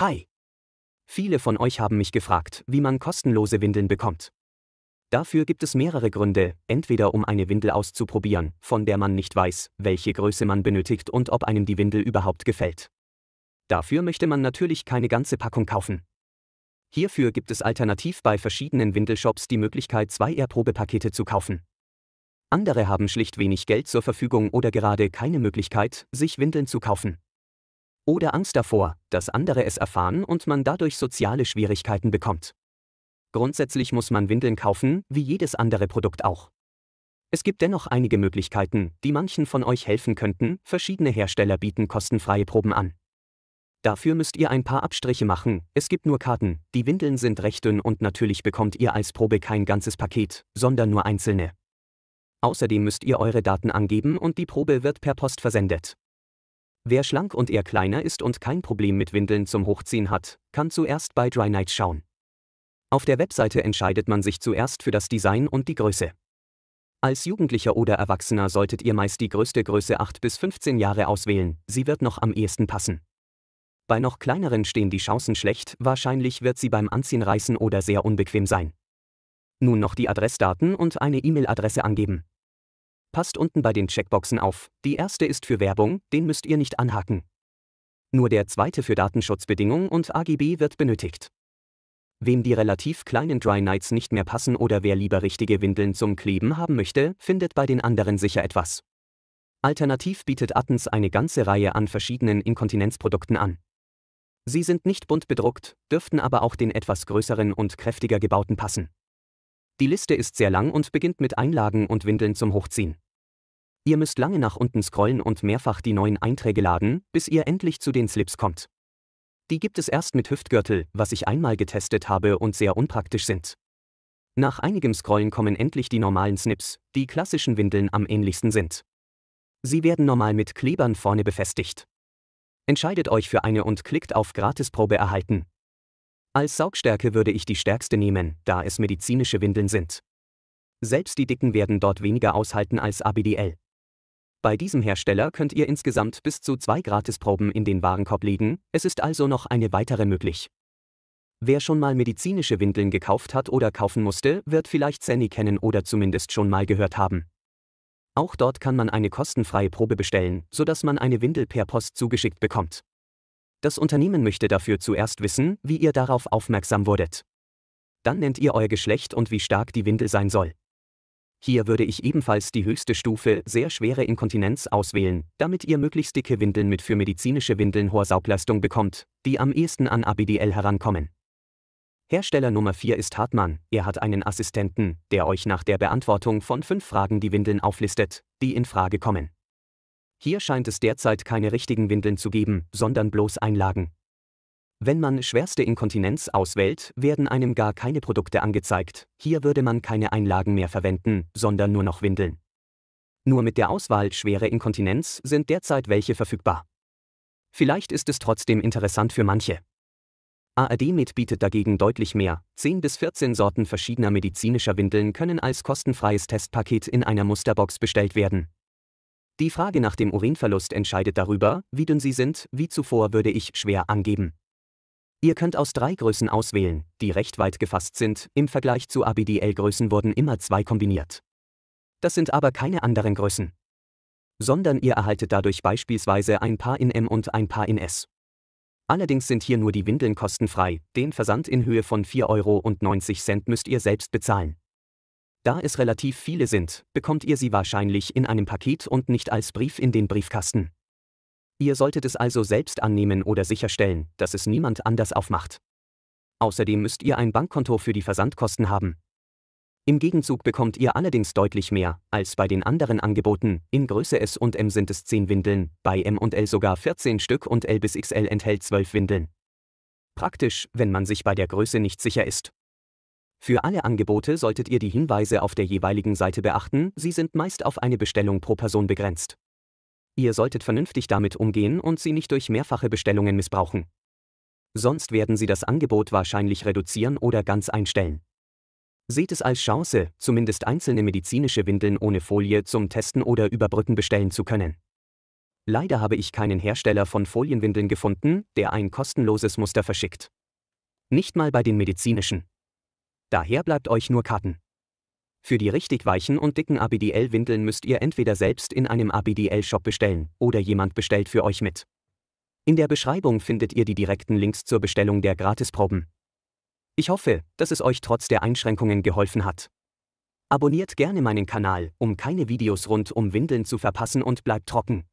Hi! Viele von euch haben mich gefragt, wie man kostenlose Windeln bekommt. Dafür gibt es mehrere Gründe, entweder um eine Windel auszuprobieren, von der man nicht weiß, welche Größe man benötigt und ob einem die Windel überhaupt gefällt. Dafür möchte man natürlich keine ganze Packung kaufen. Hierfür gibt es alternativ bei verschiedenen Windelshops die Möglichkeit, zwei Erprobepakete zu kaufen. Andere haben schlicht wenig Geld zur Verfügung oder gerade keine Möglichkeit, sich Windeln zu kaufen oder Angst davor, dass andere es erfahren und man dadurch soziale Schwierigkeiten bekommt. Grundsätzlich muss man Windeln kaufen, wie jedes andere Produkt auch. Es gibt dennoch einige Möglichkeiten, die manchen von euch helfen könnten. Verschiedene Hersteller bieten kostenfreie Proben an. Dafür müsst ihr ein paar Abstriche machen, es gibt nur Karten, die Windeln sind recht dünn und natürlich bekommt ihr als Probe kein ganzes Paket, sondern nur einzelne. Außerdem müsst ihr eure Daten angeben und die Probe wird per Post versendet. Wer schlank und eher kleiner ist und kein Problem mit Windeln zum Hochziehen hat, kann zuerst bei Dry Night schauen. Auf der Webseite entscheidet man sich zuerst für das Design und die Größe. Als Jugendlicher oder Erwachsener solltet ihr meist die größte Größe 8 bis 15 Jahre auswählen, sie wird noch am ehesten passen. Bei noch kleineren stehen die Chancen schlecht, wahrscheinlich wird sie beim Anziehen reißen oder sehr unbequem sein. Nun noch die Adressdaten und eine E-Mail-Adresse angeben. Passt unten bei den Checkboxen auf. Die erste ist für Werbung, den müsst ihr nicht anhaken. Nur der zweite für Datenschutzbedingungen und AGB wird benötigt. Wem die relativ kleinen Dry Nights nicht mehr passen oder wer lieber richtige Windeln zum Kleben haben möchte, findet bei den anderen sicher etwas. Alternativ bietet Attens eine ganze Reihe an verschiedenen Inkontinenzprodukten an. Sie sind nicht bunt bedruckt, dürften aber auch den etwas größeren und kräftiger gebauten passen. Die Liste ist sehr lang und beginnt mit Einlagen und Windeln zum Hochziehen. Ihr müsst lange nach unten scrollen und mehrfach die neuen Einträge laden, bis ihr endlich zu den Slips kommt. Die gibt es erst mit Hüftgürtel, was ich einmal getestet habe und sehr unpraktisch sind. Nach einigem Scrollen kommen endlich die normalen Snips, die klassischen Windeln am ähnlichsten sind. Sie werden normal mit Klebern vorne befestigt. Entscheidet euch für eine und klickt auf Gratisprobe erhalten, als Saugstärke würde ich die stärkste nehmen, da es medizinische Windeln sind. Selbst die Dicken werden dort weniger aushalten als ABDL. Bei diesem Hersteller könnt ihr insgesamt bis zu zwei Gratisproben in den Warenkorb legen, es ist also noch eine weitere möglich. Wer schon mal medizinische Windeln gekauft hat oder kaufen musste, wird vielleicht Zenny kennen oder zumindest schon mal gehört haben. Auch dort kann man eine kostenfreie Probe bestellen, sodass man eine Windel per Post zugeschickt bekommt. Das Unternehmen möchte dafür zuerst wissen, wie ihr darauf aufmerksam wurdet. Dann nennt ihr euer Geschlecht und wie stark die Windel sein soll. Hier würde ich ebenfalls die höchste Stufe sehr schwere Inkontinenz auswählen, damit ihr möglichst dicke Windeln mit für medizinische Windeln hoher Saugleistung bekommt, die am ehesten an ABDL herankommen. Hersteller Nummer 4 ist Hartmann, er hat einen Assistenten, der euch nach der Beantwortung von fünf Fragen die Windeln auflistet, die in Frage kommen. Hier scheint es derzeit keine richtigen Windeln zu geben, sondern bloß Einlagen. Wenn man schwerste Inkontinenz auswählt, werden einem gar keine Produkte angezeigt, hier würde man keine Einlagen mehr verwenden, sondern nur noch Windeln. Nur mit der Auswahl schwere Inkontinenz sind derzeit welche verfügbar. Vielleicht ist es trotzdem interessant für manche. ARD Med bietet dagegen deutlich mehr. 10 bis 14 Sorten verschiedener medizinischer Windeln können als kostenfreies Testpaket in einer Musterbox bestellt werden. Die Frage nach dem Urinverlust entscheidet darüber, wie dünn sie sind, wie zuvor würde ich schwer angeben. Ihr könnt aus drei Größen auswählen, die recht weit gefasst sind, im Vergleich zu ABDL-Größen wurden immer zwei kombiniert. Das sind aber keine anderen Größen. Sondern ihr erhaltet dadurch beispielsweise ein Paar in M und ein Paar in S. Allerdings sind hier nur die Windeln kostenfrei, den Versand in Höhe von 4,90 Euro müsst ihr selbst bezahlen. Da es relativ viele sind, bekommt ihr sie wahrscheinlich in einem Paket und nicht als Brief in den Briefkasten. Ihr solltet es also selbst annehmen oder sicherstellen, dass es niemand anders aufmacht. Außerdem müsst ihr ein Bankkonto für die Versandkosten haben. Im Gegenzug bekommt ihr allerdings deutlich mehr, als bei den anderen Angeboten. In Größe S und M sind es 10 Windeln, bei M und L sogar 14 Stück und L bis XL enthält 12 Windeln. Praktisch, wenn man sich bei der Größe nicht sicher ist. Für alle Angebote solltet ihr die Hinweise auf der jeweiligen Seite beachten, sie sind meist auf eine Bestellung pro Person begrenzt. Ihr solltet vernünftig damit umgehen und sie nicht durch mehrfache Bestellungen missbrauchen. Sonst werden sie das Angebot wahrscheinlich reduzieren oder ganz einstellen. Seht es als Chance, zumindest einzelne medizinische Windeln ohne Folie zum Testen oder Überbrücken bestellen zu können. Leider habe ich keinen Hersteller von Folienwindeln gefunden, der ein kostenloses Muster verschickt. Nicht mal bei den medizinischen. Daher bleibt euch nur Karten. Für die richtig weichen und dicken ABDL-Windeln müsst ihr entweder selbst in einem ABDL-Shop bestellen oder jemand bestellt für euch mit. In der Beschreibung findet ihr die direkten Links zur Bestellung der Gratisproben. Ich hoffe, dass es euch trotz der Einschränkungen geholfen hat. Abonniert gerne meinen Kanal, um keine Videos rund um Windeln zu verpassen und bleibt trocken.